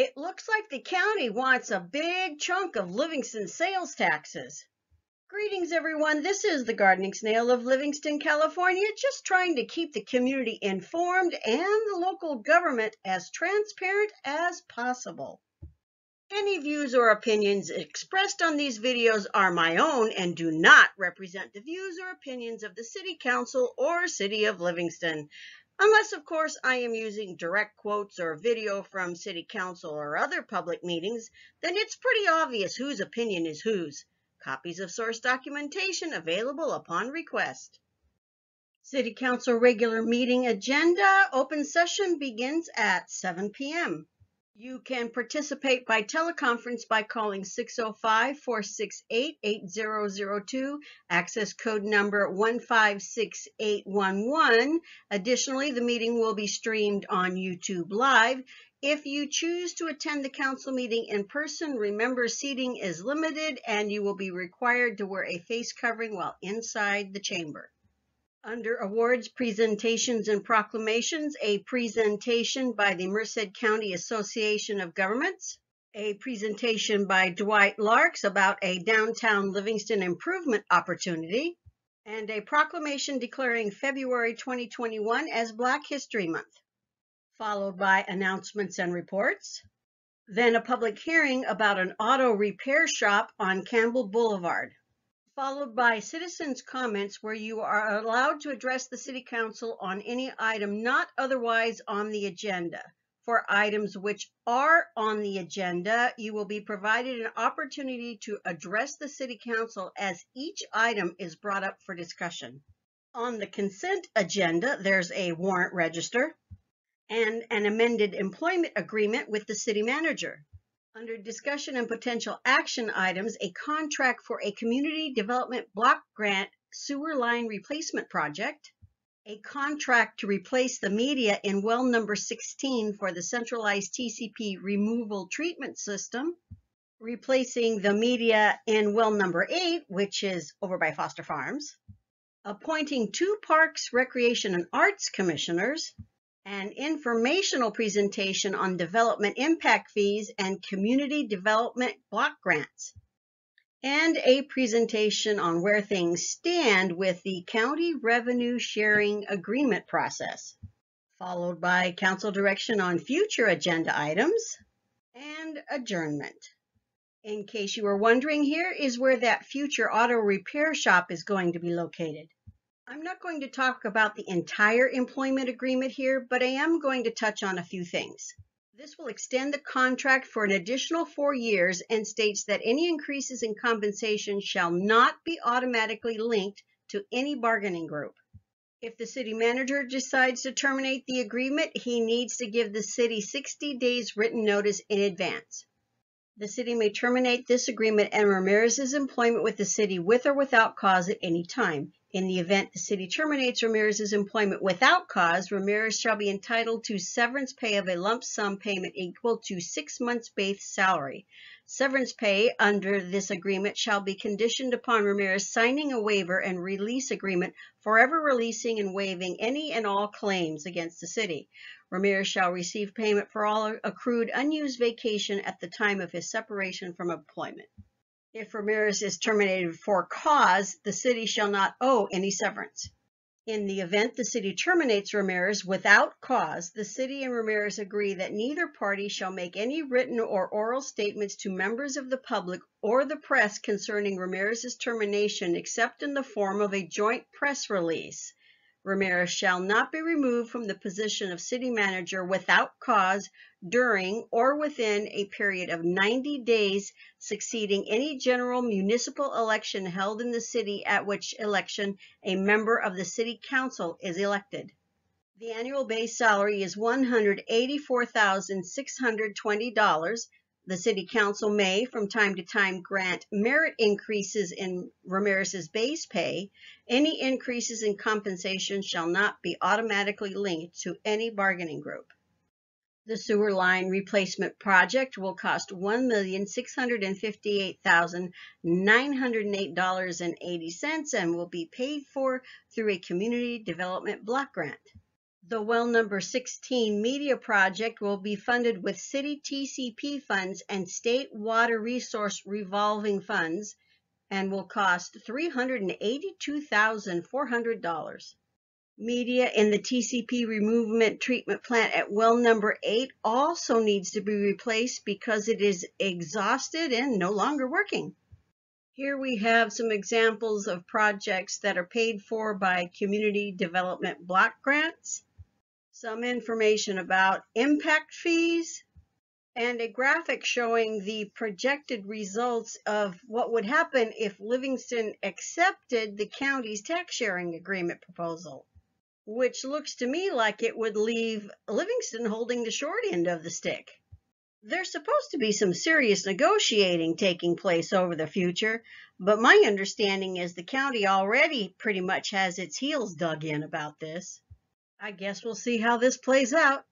It looks like the county wants a big chunk of Livingston sales taxes. Greetings everyone, this is the Gardening Snail of Livingston, California, just trying to keep the community informed and the local government as transparent as possible. Any views or opinions expressed on these videos are my own and do not represent the views or opinions of the City Council or City of Livingston. Unless, of course, I am using direct quotes or video from city council or other public meetings, then it's pretty obvious whose opinion is whose. Copies of source documentation available upon request. City Council regular meeting agenda. Open session begins at 7 p.m. You can participate by teleconference by calling 605-468-8002, access code number 156811. Additionally, the meeting will be streamed on YouTube Live. If you choose to attend the council meeting in person, remember seating is limited and you will be required to wear a face covering while inside the chamber. Under Awards, Presentations and Proclamations, a presentation by the Merced County Association of Governments, a presentation by Dwight Larks about a downtown Livingston improvement opportunity, and a proclamation declaring February 2021 as Black History Month, followed by announcements and reports, then a public hearing about an auto repair shop on Campbell Boulevard followed by citizens' comments where you are allowed to address the City Council on any item not otherwise on the agenda. For items which are on the agenda, you will be provided an opportunity to address the City Council as each item is brought up for discussion. On the consent agenda, there's a warrant register and an amended employment agreement with the city manager. Under discussion and potential action items, a contract for a community development block grant sewer line replacement project, a contract to replace the media in well number 16 for the centralized TCP removal treatment system, replacing the media in well number 8, which is over by Foster Farms, appointing two Parks, Recreation, and Arts commissioners, an informational presentation on development impact fees and community development block grants, and a presentation on where things stand with the county revenue sharing agreement process, followed by council direction on future agenda items and adjournment. In case you were wondering, here is where that future auto repair shop is going to be located. I'm not going to talk about the entire employment agreement here, but I am going to touch on a few things. This will extend the contract for an additional four years and states that any increases in compensation shall not be automatically linked to any bargaining group. If the city manager decides to terminate the agreement, he needs to give the city 60 days written notice in advance. The city may terminate this agreement and Ramirez's employment with the city with or without cause at any time, in the event the city terminates Ramirez's employment without cause, Ramirez shall be entitled to severance pay of a lump sum payment equal to six months' base salary. Severance pay under this agreement shall be conditioned upon Ramirez signing a waiver and release agreement, forever releasing and waiving any and all claims against the city. Ramirez shall receive payment for all accrued unused vacation at the time of his separation from employment. If Ramirez is terminated for cause, the city shall not owe any severance. In the event the city terminates Ramirez without cause, the city and Ramirez agree that neither party shall make any written or oral statements to members of the public or the press concerning Ramirez's termination except in the form of a joint press release Ramirez shall not be removed from the position of city manager without cause during or within a period of 90 days succeeding any general municipal election held in the city at which election a member of the city council is elected. The annual base salary is $184,620 the city council may from time to time grant merit increases in Ramirez's base pay. Any increases in compensation shall not be automatically linked to any bargaining group. The sewer line replacement project will cost $1,658,908.80 and will be paid for through a community development block grant. The well number 16 media project will be funded with city TCP funds and state water resource revolving funds and will cost $382,400. Media in the TCP removement treatment plant at well number 8 also needs to be replaced because it is exhausted and no longer working. Here we have some examples of projects that are paid for by Community Development Block Grants some information about impact fees and a graphic showing the projected results of what would happen if Livingston accepted the county's tax sharing agreement proposal, which looks to me like it would leave Livingston holding the short end of the stick. There's supposed to be some serious negotiating taking place over the future, but my understanding is the county already pretty much has its heels dug in about this. I guess we'll see how this plays out.